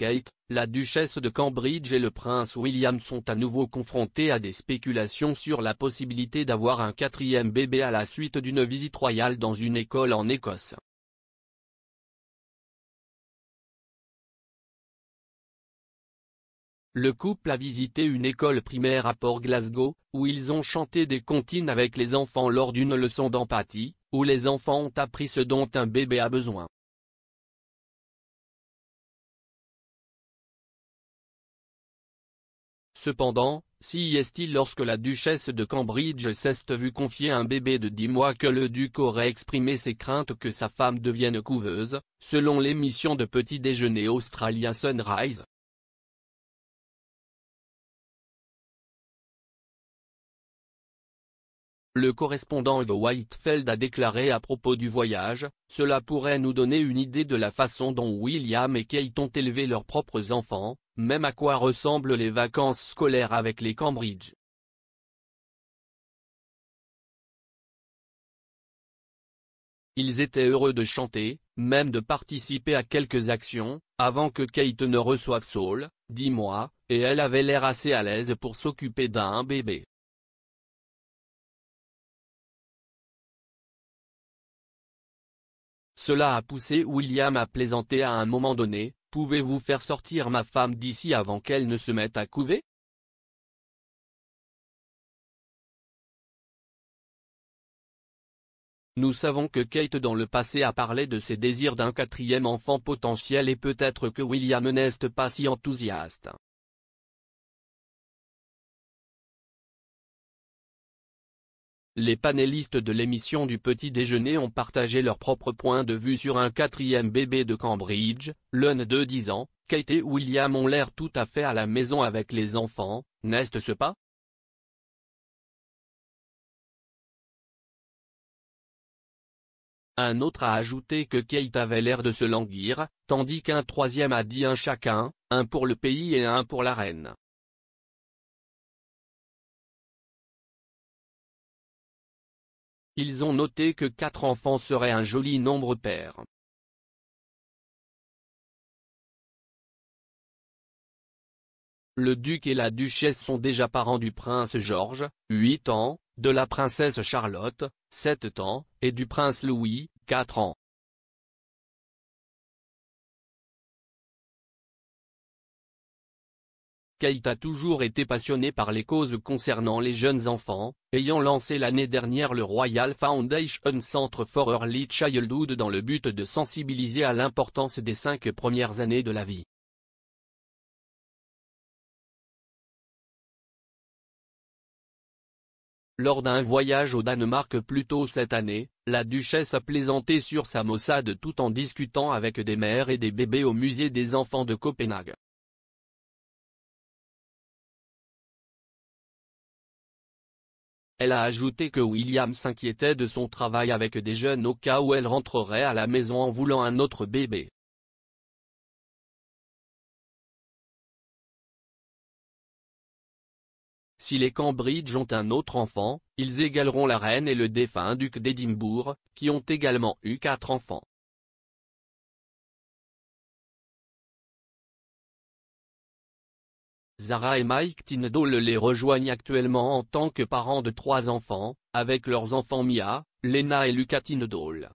Kate, la duchesse de Cambridge et le prince William sont à nouveau confrontés à des spéculations sur la possibilité d'avoir un quatrième bébé à la suite d'une visite royale dans une école en Écosse. Le couple a visité une école primaire à Port Glasgow, où ils ont chanté des comptines avec les enfants lors d'une leçon d'empathie, où les enfants ont appris ce dont un bébé a besoin. Cependant, si est-il lorsque la duchesse de Cambridge s'est vue confier un bébé de dix mois que le duc aurait exprimé ses craintes que sa femme devienne couveuse, selon l'émission de petit déjeuner Australia Sunrise. Le correspondant de Whitefeld a déclaré à propos du voyage, « Cela pourrait nous donner une idée de la façon dont William et Kate ont élevé leurs propres enfants, même à quoi ressemblent les vacances scolaires avec les Cambridge. » Ils étaient heureux de chanter, même de participer à quelques actions, avant que Kate ne reçoive Saul, dis mois, et elle avait l'air assez à l'aise pour s'occuper d'un bébé. Cela a poussé William à plaisanter à un moment donné, pouvez-vous faire sortir ma femme d'ici avant qu'elle ne se mette à couver Nous savons que Kate dans le passé a parlé de ses désirs d'un quatrième enfant potentiel et peut-être que William n'est pas si enthousiaste. Les panélistes de l'émission du Petit Déjeuner ont partagé leur propre point de vue sur un quatrième bébé de Cambridge, l'un de 10 ans, Kate et William ont l'air tout à fait à la maison avec les enfants, n'est-ce pas Un autre a ajouté que Kate avait l'air de se languir, tandis qu'un troisième a dit un chacun, un pour le pays et un pour la reine. Ils ont noté que quatre enfants seraient un joli nombre père. Le duc et la duchesse sont déjà parents du prince Georges, 8 ans, de la princesse Charlotte, 7 ans, et du prince Louis, 4 ans. Kate a toujours été passionnée par les causes concernant les jeunes enfants, ayant lancé l'année dernière le Royal Foundation Centre for Early Childhood dans le but de sensibiliser à l'importance des cinq premières années de la vie. Lors d'un voyage au Danemark plus tôt cette année, la duchesse a plaisanté sur sa maussade tout en discutant avec des mères et des bébés au musée des enfants de Copenhague. Elle a ajouté que William s'inquiétait de son travail avec des jeunes au cas où elle rentrerait à la maison en voulant un autre bébé. Si les Cambridge ont un autre enfant, ils égaleront la reine et le défunt duc d'Édimbourg, qui ont également eu quatre enfants. Zara et Mike Tindall les rejoignent actuellement en tant que parents de trois enfants, avec leurs enfants Mia, Lena et Luca Tindall.